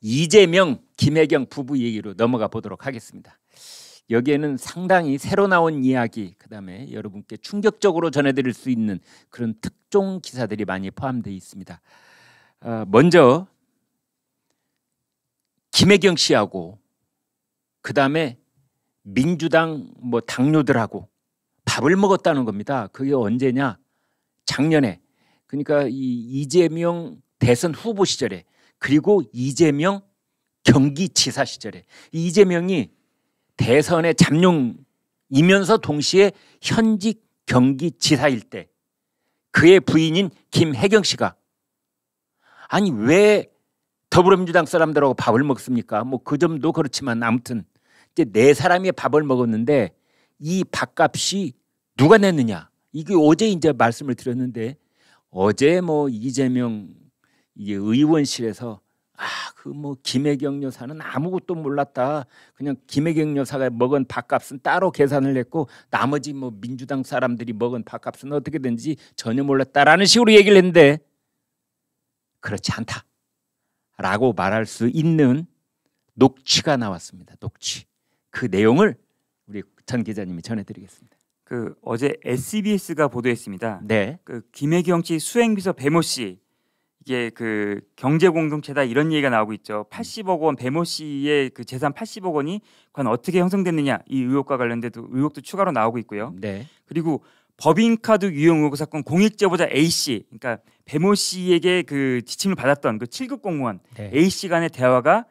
이재명, 김혜경 부부 얘기로 넘어가 보도록 하겠습니다. 여기에는 상당히 새로 나온 이야기, 그 다음에 여러분께 충격적으로 전해드릴 수 있는 그런 특종 기사들이 많이 포함되어 있습니다. 어, 먼저 김혜경 씨하고 그 다음에 민주당 뭐 당료들하고 밥을 먹었다는 겁니다. 그게 언제냐? 작년에 그러니까 이 이재명 대선 후보 시절에 그리고 이재명 경기지사 시절에 이재명이 대선에 잠룡이면서 동시에 현직 경기지사일 때 그의 부인인 김혜경 씨가 아니 왜 더불어민주당 사람들하고 밥을 먹습니까? 뭐 그 점도 그렇지만 아무튼 이제 네 사람이 밥을 먹었는데 이 밥값이 누가 냈느냐? 이게 어제 이제 말씀을 드렸는데 어제 뭐 이재명 이게 의원실에서 아 그 뭐 김혜경 여사는 아무것도 몰랐다. 그냥 김혜경 여사가 먹은 밥값은 따로 계산을 했고 나머지 뭐 민주당 사람들이 먹은 밥값은 어떻게 된지 전혀 몰랐다라는 식으로 얘기를 했는데 그렇지 않다라고 말할 수 있는 녹취가 나왔습니다. 녹취 그 내용을 우리 전 기자님이 전해드리겠습니다. 그 어제 SBS가 보도했습니다. 네. 그 김혜경 씨 수행비서 배모 씨 이게 그 경제 공동체다 이런 얘기가 나오고 있죠. 80억 음. 원 배모 씨의 그 재산 80억 원이 과연 어떻게 형성됐느냐 이 의혹과 관련돼도 의혹도 추가로 나오고 있고요. 음, 네. 그리고 법인카드 유용 의혹 사건 공익 제보자 A 씨, 그러니까 배모 씨에게 그 지침을 받았던 그 7급 공무원 네. A 씨 간의 대화가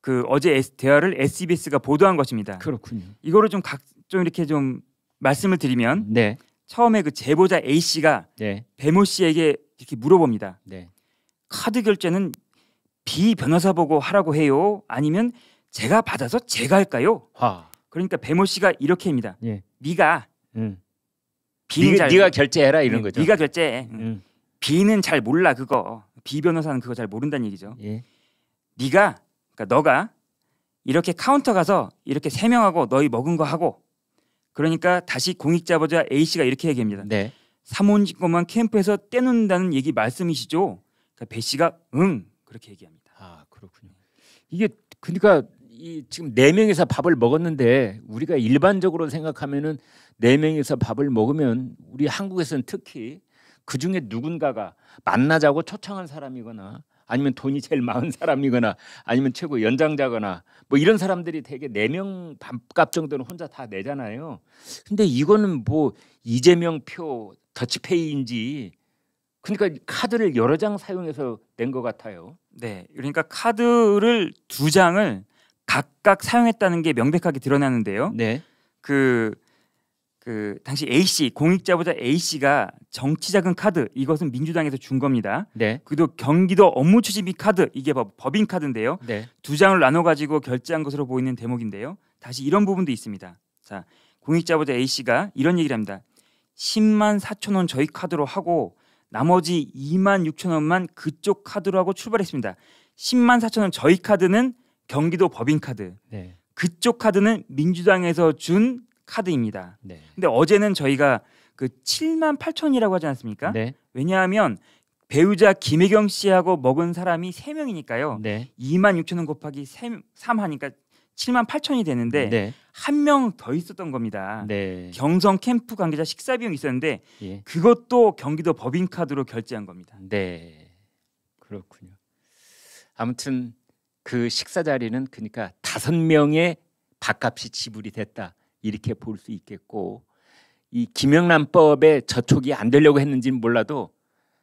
그 어제 S, 대화를 SBS가 보도한 것입니다. 그렇군요. 이거를 좀각좀 이렇게 좀 말씀을 드리면 네. 처음에 그 제보자 A 씨가 네. 배모 씨에게 이렇게 물어봅니다. 네. 카드 결제는 비 변호사 보고 하라고 해요. 아니면 제가 받아서 제가 할까요? 하. 그러니까 배모 씨가 이렇게합니다 예. 네가 음. 비는 네가, 잘, 네가 결제해라 이런 네, 거죠. 네가 결제해. 음. 음. 비는 잘 몰라 그거. 비 변호사는 그거 잘 모른다는 얘기죠. 예. 네가 그러니까 너가 이렇게 카운터 가서 이렇게 세 명하고 너희 먹은 거 하고 그러니까 다시 공익자보자 A 씨가 이렇게 얘기합니다. 네. 삼원직고만 캠프에서 떼놓는다는 얘기 말씀이시죠? 그러니까 배 씨가 응 그렇게 얘기합니다. 아 그렇군요. 이게 그러니까 이 지금 네 명이서 밥을 먹었는데 우리가 일반적으로 생각하면은 네 명이서 밥을 먹으면 우리 한국에서는 특히 그 중에 누군가가 만나자고 초청한 사람이거나 아니면 돈이 제일 많은 사람이거나 아니면 최고 연장자거나 뭐 이런 사람들이 되게 네명 밥값 정도는 혼자 다 내잖아요. 근데 이거는 뭐 이재명 표 더치페이인지 그러니까 카드를 여러 장 사용해서 낸 것 같아요. 네, 그러니까 카드를 두 장을 각각 사용했다는 게 명백하게 드러나는데요. 네. 그, 그 당시 A 씨 공익자보자 A 씨가 정치자금 카드 이것은 민주당에서 준 겁니다. 네. 그리고 경기도 업무 추진비 카드 이게 법인 카드인데요. 네. 두 장을 나눠 가지고 결제한 것으로 보이는 대목인데요. 다시 이런 부분도 있습니다. 자, 공익자보자 A 씨가 이런 얘기를 합니다. 10만 4천 원 저희 카드로 하고 나머지 2만 6천 원만 그쪽 카드로 하고 출발했습니다. 10만 4천 원 저희 카드는 경기도 법인카드. 네. 그쪽 카드는 민주당에서 준 카드입니다. 네. 근데 어제는 저희가 그 7만 8천이라고 하지 않습니까? 네. 왜냐하면 배우자 김혜경 씨하고 먹은 사람이 3명이니까요. 네. 2만 6천 원 곱하기 3, 3 하니까 7만 8천이 되는데 네. 한명 더 있었던 겁니다. 네. 경성 캠프 관계자 식사 비용 있었는데 예. 그것도 경기도 법인카드로 결제한 겁니다. 네, 그렇군요. 아무튼 그 식사 자리는 그러니까 다섯 명의 밥값이 지불이 됐다 이렇게 볼 수 있겠고 이 김영란법에 저촉이 안 되려고 했는지는 몰라도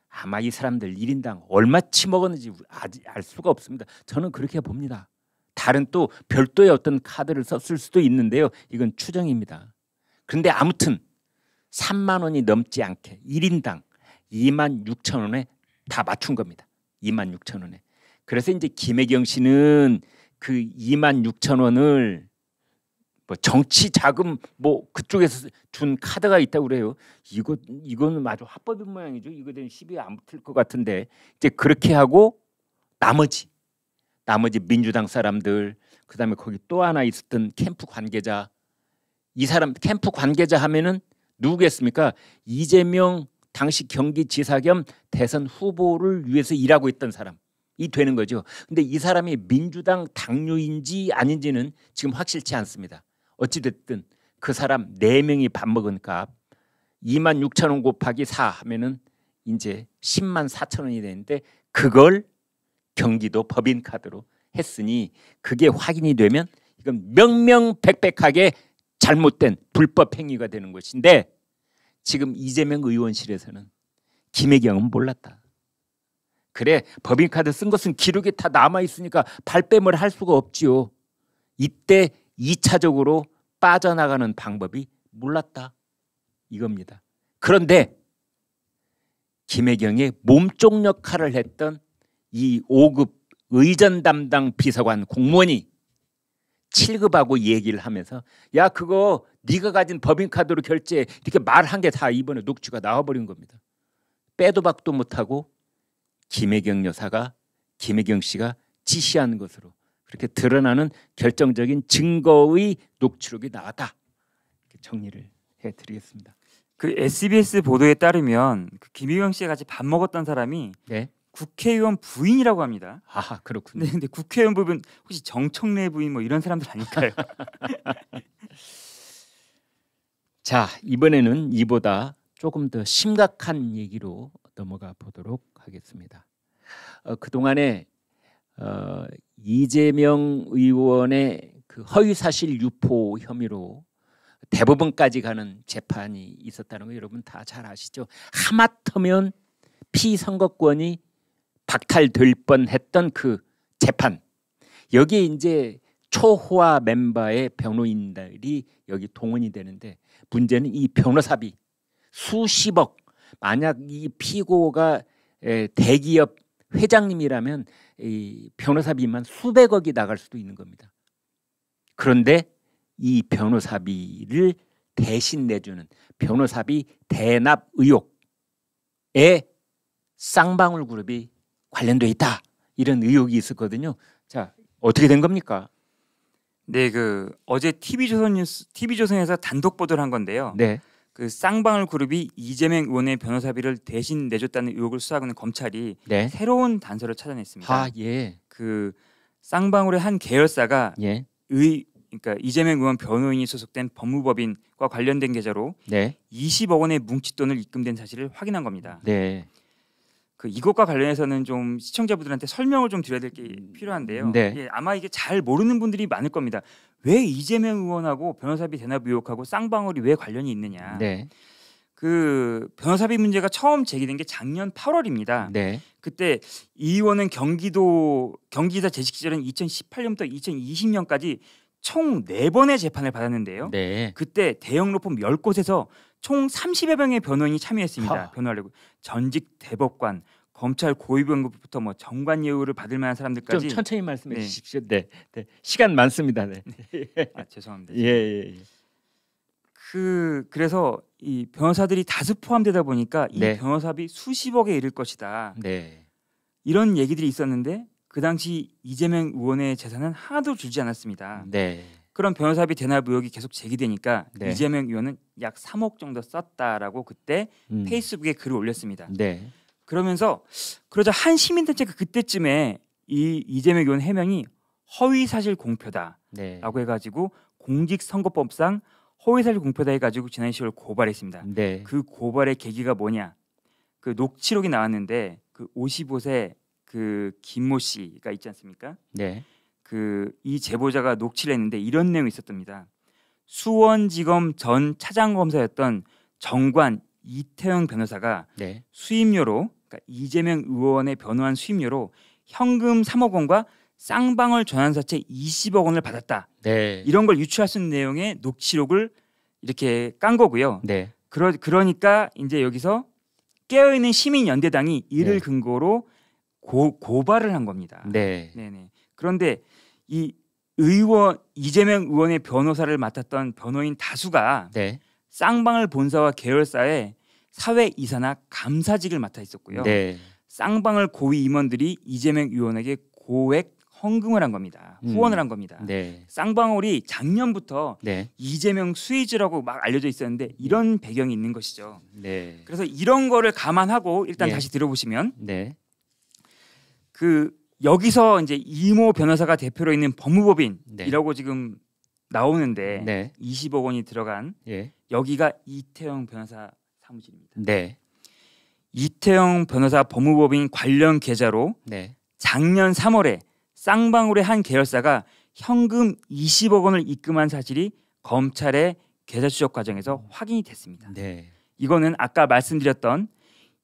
아마 이 사람들 일인당 얼마치 먹었는지 아직 알 수가 없습니다. 저는 그렇게 봅니다. 다른 또 별도의 어떤 카드를 썼을 수도 있는데요. 이건 추정입니다. 그런데 아무튼 3만 원이 넘지 않게 1인당 2만 6천 원에 다 맞춘 겁니다. 2만 6천 원에. 그래서 이제 김혜경 씨는 그 2만 6천 원을 뭐 정치 자금 뭐 그쪽에서 준 카드가 있다고 그래요. 이거 이거는 아주 합법인 모양이죠. 이거 되면 시비 에안 붙을 것 같은데 이제 그렇게 하고 나머지 나머지 민주당 사람들 그다음에 거기 또 하나 있었던 캠프 관계자 이 사람 캠프 관계자 하면은 누구겠습니까? 이재명 당시 경기지사 겸 대선 후보를 위해서 일하고 있던 사람 이 되는 거죠. 근데 이 사람이 민주당 당뇨인지 아닌지는 지금 확실치 않습니다. 어찌 됐든 그 사람 네 명이 밥 먹은 값 2만 6천 원 곱하기 4 하면은 이제 10만 4천 원이 되는데 그걸 경기도 법인카드로 했으니 그게 확인이 되면 이건 명명백백하게 잘못된 불법 행위가 되는 것인데 지금 이재명 의원실에서는 김혜경은 몰랐다. 그래 법인카드 쓴 것은 기록이 다 남아있으니까 발뺌을 할 수가 없지요. 이때 2차적으로 빠져나가는 방법이 몰랐다. 이겁니다. 그런데 김혜경의 몸종 역할을 했던 이 5급 의전 담당 비서관 공무원이 7급하고 얘기를 하면서 야 그거 네가 가진 법인카드로 결제 이렇게 말한 게 다 이번에 녹취가 나와버린 겁니다. 빼도 박도 못하고 김혜경 여사가 김혜경 씨가 지시한 것으로 그렇게 드러나는 결정적인 증거의 녹취록이 나왔다. 정리를 해드리겠습니다. 그 SBS 보도에 따르면 그김혜경 씨가 같이 밥 먹었던 사람이 네? 국회의원 부인이라고 합니다. 아 그렇군요. 네, 근데 국회의원 부분 혹시 정청래 부인 뭐 이런 사람들 아닐까요? 자 이번에는 이보다 조금 더 심각한 얘기로 넘어가 보도록 하겠습니다. 어, 그 동안에 어, 이재명 의원의 그 허위 사실 유포 혐의로 대법원까지 가는 재판이 있었다는 거 여러분 다 잘 아시죠? 하마터면 피선거권이 박탈될 뻔했던 그 재판 여기에 이제 초호화 멤버의 변호인들이 여기 동원이 되는데 문제는 이 변호사비 수십억 만약 이 피고가 대기업 회장님이라면 이 변호사비만 수백억이 나갈 수도 있는 겁니다. 그런데 이 변호사비를 대신 내주는 변호사비 대납 의혹에 쌍방울 그룹이 관련돼 있다 이런 의혹이 있었거든요. 자 어떻게 된 겁니까? 네, 그 어제 TV조선 뉴스 TV조선에서 단독 보도를 한 건데요. 네. 그 쌍방울 그룹이 이재명 의원의 변호사비를 대신 내줬다는 의혹을 수사하고 있는 검찰이 네. 새로운 단서를 찾아냈습니다. 아 예. 그 쌍방울의 한 계열사가 예. 의 그러니까 이재명 의원 변호인이 소속된 법무법인과 관련된 계좌로 네. 20억 원의 뭉칫돈을 입금된 사실을 확인한 겁니다. 네. 그 이것과 관련해서는 좀 시청자분들한테 설명을 좀 드려야 될게 음. 필요한데요. 네. 예, 아마 이게 잘 모르는 분들이 많을 겁니다. 왜 이재명 의원하고 변호사비 대납 의혹하고 쌍방울이 왜 관련이 있느냐. 네. 그 변호사비 문제가 처음 제기된 게 작년 8월입니다. 네. 그때 이 의원은 경기도 경기지사 재직 시절은 2018년부터 2020년까지 총 네번의 재판을 받았는데요. 네. 그때 대형 로펌 1 0곳에서 총 30여 명의 변호인이 참여했습니다. 변호하려고 전직 대법관, 검찰 고위병급부터 뭐 정관 예우를 받을 만한 사람들까지 좀 천천히 말씀해 네. 주십시오. 네. 네. 시간 많습니다. 네. 네. 예. 아, 죄송합니다. 예, 예, 예. 그 그래서 이 변호사들이 다수 포함되다 보니까 이 네. 변호사비 수십억에 이를 것이다. 네. 이런 얘기들이 있었는데 그 당시 이재명 의원의 재산은 하나도 줄지 않았습니다. 네. 그런 변호사비 대납 의혹이 계속 제기되니까 네. 이재명 의원은 약 3억 정도 썼다라고 그때 음. 페이스북에 글을 올렸습니다. 네. 그러면서 그러자 한 시민단체가 그 그때쯤에 이 이재명 의원 해명이 허위 사실 공표다라고 네. 해가지고 공직선거법상 허위 사실 공표다 해가지고 지난 10월 고발했습니다. 네. 그 고발의 계기가 뭐냐? 그 녹취록이 나왔는데 그 55세 그 김모 씨가 있지 않습니까? 네. 그이 제보자가 녹취를 했는데 이런 내용이 있었답니다. 수원지검 전 차장검사였던 정관 이태영 변호사가 네. 수임료로 그러니까 이재명 의원의 변호한 수임료로 현금 3억 원과 쌍방울 전환사채 20억 원을 받았다. 네. 이런 걸 유추할 수 있는 내용의 녹취록을 이렇게 깐 거고요. 네. 그러, 그러니까 이제 여기서 깨어있는 시민연대당이 이를 네. 근거로 고, 고발을 한 겁니다. 네. 네네. 그런데 이 의원 이재명 의원의 변호사를 맡았던 변호인 다수가 네. 쌍방울 본사와 계열사에 사회 이사나 감사직을 맡아 있었고요. 네. 쌍방울 고위 임원들이 이재명 의원에게 고액 헌금을 한 겁니다. 음. 후원을 한 겁니다. 네. 쌍방울이 작년부터 네. 이재명 수위즈라고 막 알려져 있었는데 이런 배경이 있는 것이죠. 네. 그래서 이런 거를 감안하고 일단 예. 다시 들어보시면 네. 그 여기서 이제 이모 변호사가 대표로 있는 법무법인이라고 네. 지금 나오는데 네. 20억 원이 들어간 예. 여기가 이태영 변호사 사무실입니다. 네. 이태영 변호사 법무법인 관련 계좌로 네. 작년 3월에 쌍방울의 한 계열사가 현금 20억 원을 입금한 사실이 검찰의 계좌 추적 과정에서 음. 확인이 됐습니다. 네. 이거는 아까 말씀드렸던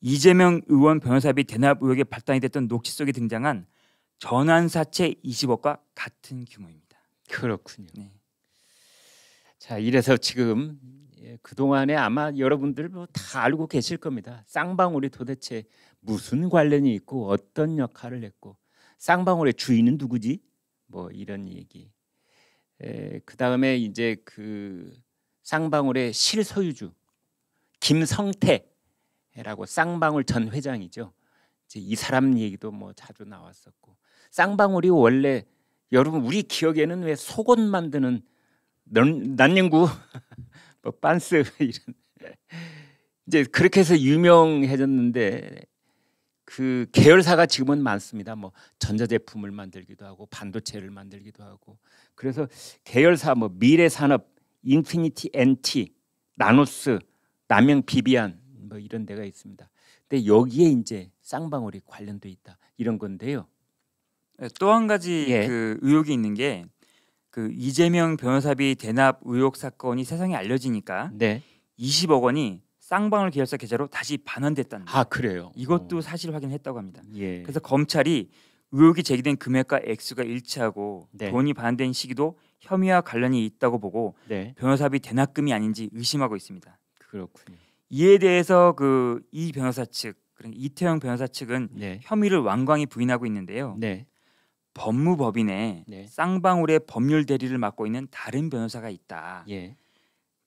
이재명 의원 변호사비 대납 의혹에 발단이 됐던 녹취 속에 등장한 전환사채 20억과 같은 규모입니다. 그렇군요. 네. 자, 이래서 지금 예, 그동안에 아마 여러분들 뭐다 알고 계실 겁니다. 쌍방울이 도대체 무슨 관련이 있고 어떤 역할을 했고 쌍방울의 주인은 누구지? 뭐 이런 얘기. 그 다음에 이제 그 쌍방울의 실소유주 김성태라고 쌍방울 전 회장이죠. 이제 이 사람 얘기도 뭐 자주 나왔었고 쌍방울이 원래 여러분 우리 기억에는 왜 속옷 만드는 난닝구 뭐 빤스 뭐 이런 이제 그렇게 해서 유명해졌는데 그 계열사가 지금은 많습니다. 뭐 전자제품을 만들기도 하고 반도체를 만들기도 하고 그래서 계열사 뭐 미래산업, 인피니티 NT, 나노스, 남영 비비안 뭐 이런 데가 있습니다. 근데 여기에 이제 쌍방울이 관련돼 있다 이런 건데요. 네, 또한 가지 예. 그 의혹이 있는 게 그 이재명 변호사비 대납 의혹 사건이 세상에 알려지니까 네. 20억 원이 쌍방울 계열사 계좌로 다시 반환됐다는 거예요. 아 그래요. 이것도 어. 사실 확인했다고 합니다. 예. 그래서 검찰이 의혹이 제기된 금액과 액수가 일치하고 네. 돈이 반환된 시기도 혐의와 관련이 있다고 보고 네. 변호사비 대납금이 아닌지 의심하고 있습니다. 그렇군요. 이에 대해서 그 이 변호사 측그러 그러니까 이태영 변호사 측은 네. 혐의를 완강히 부인하고 있는데요. 네. 법무법인에 네. 쌍방울의 법률 대리를 맡고 있는 다른 변호사가 있다. 예.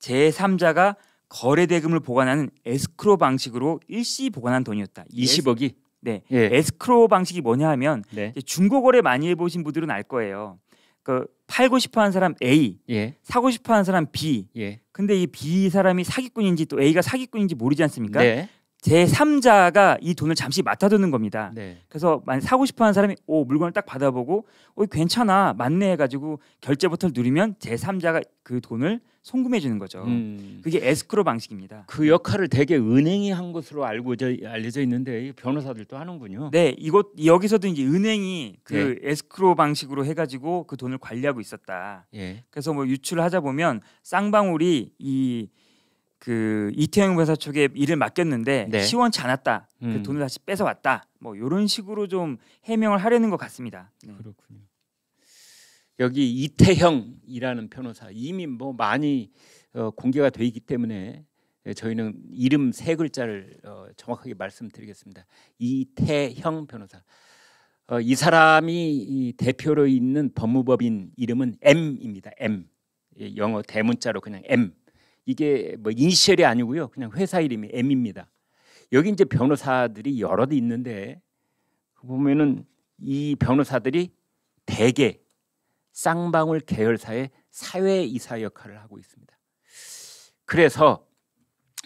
제3자가 거래 대금을 보관하는 에스크로 방식으로 일시 보관한 돈이었다. 20억이 네. 예. 에스크로 방식이 뭐냐 하면 네. 중고 거래 많이 해 보신 분들은 알 거예요. 그 팔고 싶어 하는 사람 A, 예. 사고 싶어 하는 사람 B. 예. 근데 이 B 사람이 사기꾼인지 또 A가 사기꾼인지 모르지 않습니까? 네. 제3자가 이 돈을 잠시 맡아두는 겁니다. 네. 그래서 만 사고 싶어 하는 사람이 오 물건을 딱 받아보고 오 괜찮아 맞네 해가지고 결제 버튼을 누르면 제3자가 그 돈을 송금해 주는 거죠. 음. 그게 에스크로 방식입니다. 그 역할을 대개 은행이 한 것으로 알고 저, 알려져 있는데 변호사들도 하는군요. 네, 이곳 여기서도 이제 은행이 그 네. 에스크로 방식으로 해가지고 그 돈을 관리하고 있었다. 예. 그래서 뭐 유출을 하자 보면 쌍방울이 이그 이태영 변사 쪽에 일을 맡겼는데 네. 시원치 않았다. 그 음. 그 돈을 다시 뺏어 왔다. 뭐 이런 식으로 좀 해명을 하려는 것 같습니다. 네. 그렇군요. 여기 이태형이라는 변호사 이미 뭐 많이 어, 공개가 되어 있기 때문에 저희는 이름 세 글자를 어, 정확하게 말씀드리겠습니다. 이태형 변호사. 어, 이 사람이 대표로 있는 법무법인 이름은 M입니다. M 예, 영어 대문자로 그냥 M. 이게 뭐 이니셜이 아니고요. 그냥 회사 이름이 M입니다. 여기 이제 변호사들이 여러 대 있는데 그 보면은 이 변호사들이 대개 쌍방울 계열사의 사회 이사 역할을 하고 있습니다. 그래서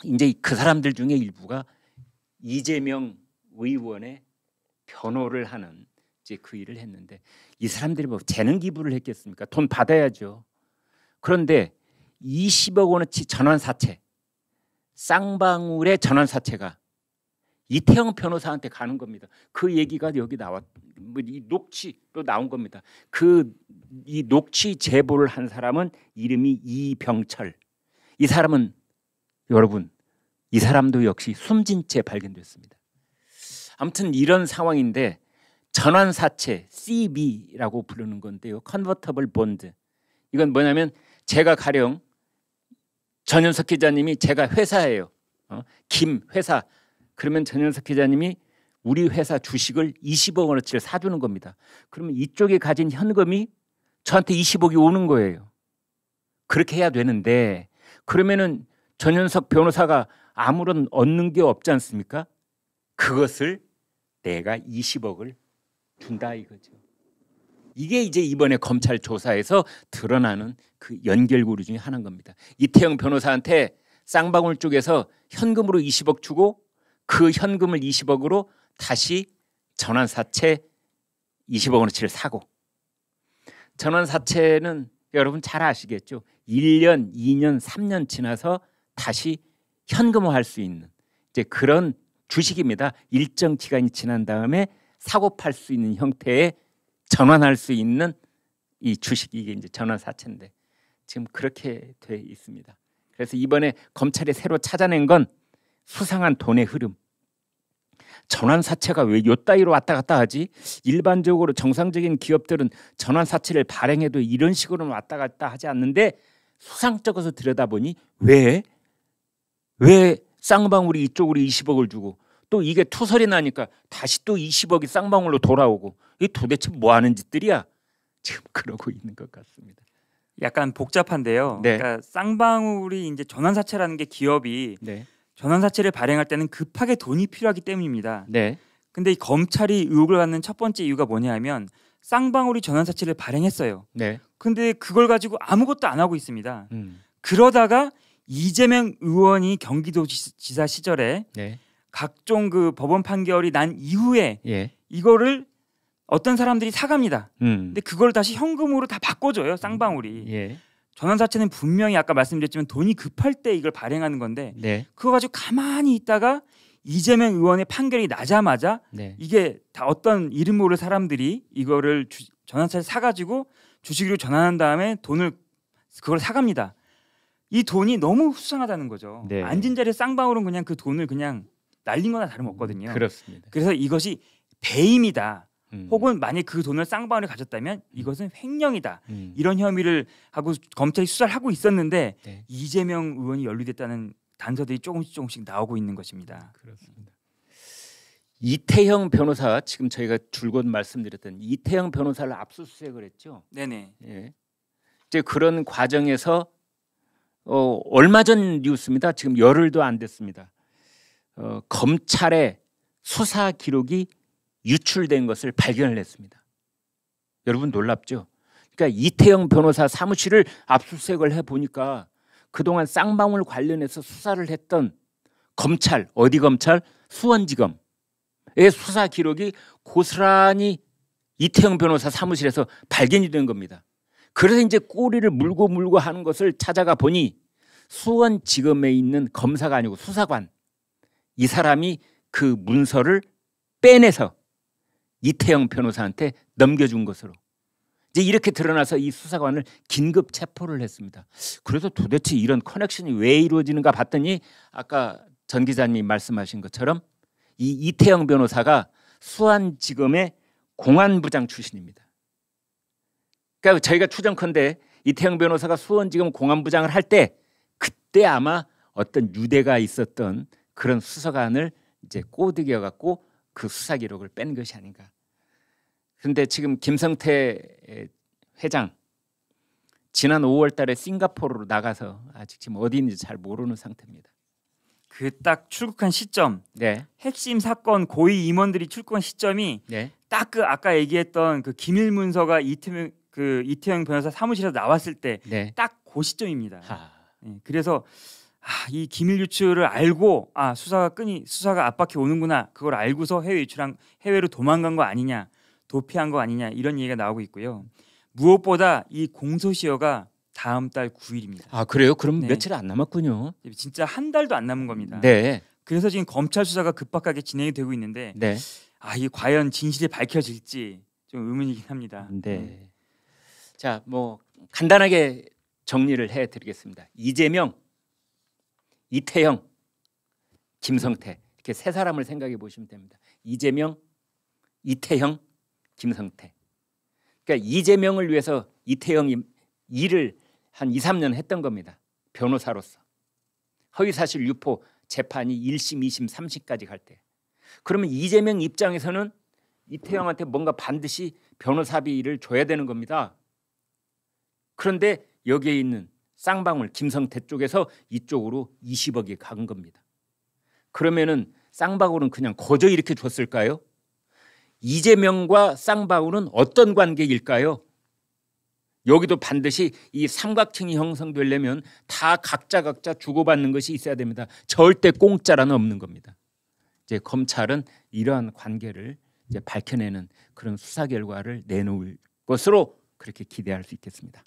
이제 그 사람들 중에 일부가 이재명 의원의 변호를 하는 이제 그 일을 했는데 이 사람들이 뭐 재능 기부를 했겠습니까? 돈 받아야죠. 그런데 20억 원어치 전원사채 쌍방울의 전원사채가 이태영 변호사한테 가는 겁니다. 그 얘기가 여기 나왔 뭐 이 녹취로 나온 겁니다. 그 이 녹취 제보를 한 사람은 이름이 이병철. 이 사람은 여러분 이 사람도 역시 숨진 채 발견됐습니다. 아무튼 이런 상황인데 전환사채 CB라고 부르는 건데요. 컨버터블 본드. 이건 뭐냐면 제가 가령 전현석 기자님이 제가 회사예요. 어? 김 회사. 그러면 전현석 기자님이 우리 회사 주식을 20억 원어치를 사주는 겁니다. 그러면 이쪽에 가진 현금이 저한테 20억이 오는 거예요. 그렇게 해야 되는데 그러면은 전현석 변호사가 아무런 얻는 게 없지 않습니까? 그것을 내가 20억을 준다 이거죠. 이게 이제 이번에 검찰 조사에서 드러나는 그 연결고리 중에 하나인 겁니다. 이태영 변호사한테 쌍방울 쪽에서 현금으로 20억 주고 그 현금을 20억으로 다시 전환사채 20억 원어치를 사고 전환사채는 여러분 잘 아시겠죠. 1년, 2년, 3년 지나서 다시 현금화할 수 있는 이제 그런 주식입니다. 일정 기간이 지난 다음에 사고 팔 수 있는 형태의 전환할 수 있는 이 주식이 이게 이제 전환사채인데 지금 그렇게 돼 있습니다. 그래서 이번에 검찰이 새로 찾아낸 건 수상한 돈의 흐름. 전환 사채가 왜 요따위로 왔다 갔다 하지? 일반적으로 정상적인 기업들은 전환 사채를 발행해도 이런 식으로 왔다 갔다 하지 않는데 수상적어서 들여다보니 왜? 왜 쌍방울이 이쪽으로 20억을 주고 또 이게 투설이 나니까 다시 또 20억이 쌍방울로 돌아오고 이 도대체 뭐 하는 짓들이야? 지금 그러고 있는 것 같습니다. 약간 복잡한데요. 네. 그러니까 쌍방울이 이제 전환사채라는 게 기업이 네. 전환사채를 발행할 때는 급하게 돈이 필요하기 때문입니다. 네. 근데 이 검찰이 의혹을 갖는 첫 번째 이유가 뭐냐하면 쌍방울이 전환사채를 발행했어요. 네. 근데 그걸 가지고 아무것도 안 하고 있습니다. 음. 그러다가 이재명 의원이 경기도지사 시절에 네. 각종 그 법원 판결이 난 이후에 예. 이거를 어떤 사람들이 사갑니다. 음. 근데 그걸 다시 현금으로 다 바꿔줘요 쌍방울이. 예. 전환사채는 분명히 아까 말씀드렸지만 돈이 급할 때 이걸 발행하는 건데 네. 그거 가지고 가만히 있다가 이재명 의원의 판결이 나자마자 네. 이게 다 어떤 이름 모를 사람들이 이거를 주, 전환사채 사가지고 주식으로 전환한 다음에 돈을 그걸 사갑니다. 이 돈이 너무 수상하다는 거죠. 네. 앉은 자리에 쌍방울은 그냥 그 돈을 그냥 날린 거나 다름없거든요. 음, 그렇습니다. 그래서 이것이 배임이다. 음. 혹은 만약 그 돈을 쌍방울 에 가졌다면 음. 이것은 횡령이다 음. 이런 혐의를 하고 검찰이 수사를 하고 있었는데 네. 이재명 의원이 연루됐다는 단서들이 조금씩 조금씩 나오고 있는 것입니다. 그렇습니다. 이태형 변호사 지금 저희가 줄곧 말씀드렸던 이태형 변호사를 압수수색을 했죠. 네네. 예. 이제 그런 과정에서 어, 얼마 전 뉴스입니다. 지금 열흘도 안 됐습니다. 어, 검찰의 수사 기록이 유출된 것을 발견을 했습니다. 여러분 놀랍죠? 그러니까 이태영 변호사 사무실을 압수수색을 해 보니까 그동안 쌍방울 관련해서 수사를 했던 검찰 어디 검찰 수원지검의 수사 기록이 고스란히 이태영 변호사 사무실에서 발견이 된 겁니다. 그래서 이제 꼬리를 물고 물고 하는 것을 찾아가 보니 수원지검에 있는 검사가 아니고 수사관 이 사람이 그 문서를 빼내서 이태영 변호사한테 넘겨준 것으로 이제 이렇게 드러나서 이 수사관을 긴급 체포를 했습니다. 그래서 도대체 이런 커넥션이 왜 이루어지는가 봤더니 아까 전 기자님이 말씀하신 것처럼 이 이태영 변호사가 수원지검의 공안부장 출신입니다. 그러니까 저희가 추정컨대 이태영 변호사가 수원지검 공안부장을 할 때 그때 아마 어떤 유대가 있었던 그런 수사관을 이제 꼬드겨 갖고 그 수사 기록을 뺀 것이 아닌가. 그런데 지금 김성태 회장 지난 5월 달에 싱가포르로 나가서 아직 지금 어디 있는지 잘 모르는 상태입니다. 그 딱 출국한 시점, 네. 핵심 사건 고위 임원들이 출국한 시점이 네. 딱그 아까 얘기했던 그 기밀 문서가 이태명 그 이태영 변호사 사무실에서 나왔을 때 딱그 네. 그 시점입니다. 하... 예, 그래서 아, 이 기밀 유출을 알고 아 수사가 끊이 수사가 압박해 오는구나 그걸 알고서 해외 유출한 해외로 도망간 거 아니냐 도피한 거 아니냐 이런 얘기가 나오고 있고요. 무엇보다 이 공소시효가 다음 달 9일입니다. 아 그래요? 그럼 네. 며칠 안 남았군요. 예, 진짜 한 달도 안 남은 겁니다. 네. 그래서 지금 검찰 수사가 급박하게 진행이 되고 있는데 네. 아이 과연 진실이 밝혀질지 좀 의문이긴 합니다. 네. 음. 자, 뭐 간단하게 정리를 해 드리겠습니다. 이재명 이태영, 김성태 이렇게 세 사람을 생각해 보시면 됩니다. 이재명, 이태영, 김성태. 그러니까 이재명을 위해서 이태영이 일을 한 2, 3년 했던 겁니다. 변호사로서. 허위사실 유포 재판이 1심, 2심, 3심까지 갈 때. 그러면 이재명 입장에서는 이태영한테 뭔가 반드시 변호사비를 줘야 되는 겁니다. 그런데 여기에 있는 쌍방울 김성태 쪽에서 이쪽으로 20억이 간 겁니다. 그러면은 쌍방울은 그냥 거저 이렇게 줬을까요? 이재명과 쌍방울은 어떤 관계일까요? 여기도 반드시 이 삼각형이 형성되려면 다 각자 각자 주고받는 것이 있어야 됩니다. 절대 공짜라는 없는 겁니다. 이제 검찰은 이러한 관계를 이제 밝혀내는 그런 수사 결과를 내놓을 것으로 그렇게 기대할 수 있겠습니다.